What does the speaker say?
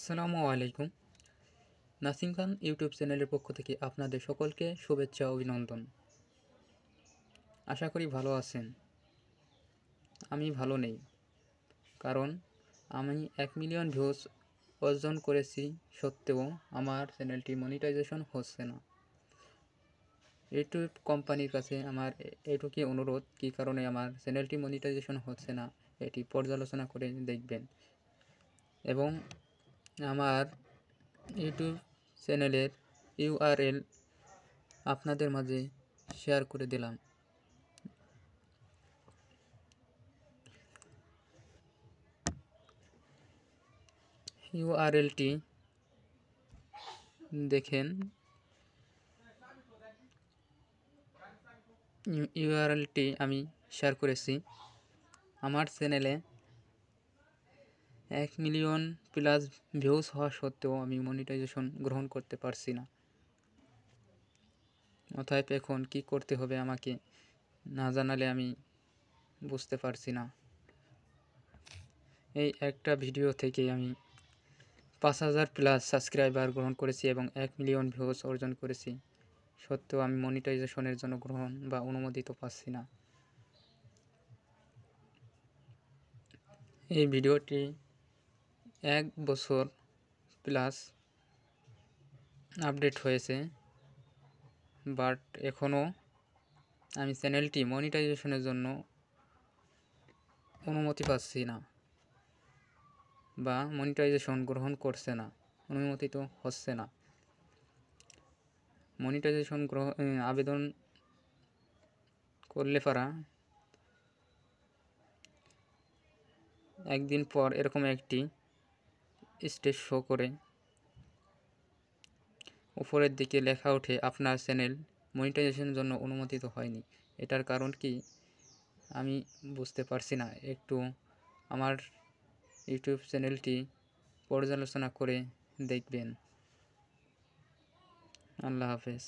আসসালামু আলাইকুম নাসিম খান ইউটিউব চ্যানেলের পক্ষ থেকে আপনাদের সকলকে শুভেচ্ছা অভিনন্দন আশা করি ভালো আছেন আমি ভালো নেই কারণ আমি এক মিলিয়ন ভিউজ অর্জন করেছি সত্ত্বেও আমার চ্যানেলটি মনিটাইজেশন হচ্ছে না ইউটিউব কোম্পানির কাছে আমার এটুকুই অনুরোধ কী কারণে আমার চ্যানেলটি মনিটাইজেশন হচ্ছে না এটি পর্যালোচনা করে দেখবেন এবং আমার ইউটিউব চ্যানেলের ইউআরএল আপনাদের মাঝে শেয়ার করে দিলাম ইউআরএলটি দেখেন ইউআরএলটি আমি শেয়ার করেছি আমার চ্যানেলে এক মিলিয়ন প্লাস ভিউজ হওয়া সত্ত্বেও আমি মনিটাইজেশন গ্রহণ করতে পারছি না অথায় এখন কি করতে হবে আমাকে না জানালে আমি বুঝতে পারছি না এই একটা ভিডিও থেকে আমি পাঁচ হাজার প্লাস সাবস্ক্রাইবার গ্রহণ করেছি এবং এক মিলিয়ন ভিউজ অর্জন করেছি সত্ত্বেও আমি মনিটাইজেশনের জন্য গ্রহণ বা অনুমোদিত পাচ্ছি না এই ভিডিওটি এক বছর প্লাস আপডেট হয়েছে বাট এখনও আমি চ্যানেলটি মনিটাইজেশনের জন্য অনুমতি পাচ্ছি না বা মনিটাইজেশন গ্রহণ করছে না অনুমতি তো হচ্ছে না মনিটাইজেশন গ্রহ আবেদন করলে পারা একদিন পর এরকম একটি স্টেজ শো করে উপরের দিকে লেখা ওঠে আপনার চ্যানেল মনিটাইজেশনের জন্য অনুমোদিত হয়নি এটার কারণ কি আমি বুঝতে পারছি না একটু আমার ইউটিউব চ্যানেলটি পর্যালোচনা করে দেখবেন আল্লাহ হাফেজ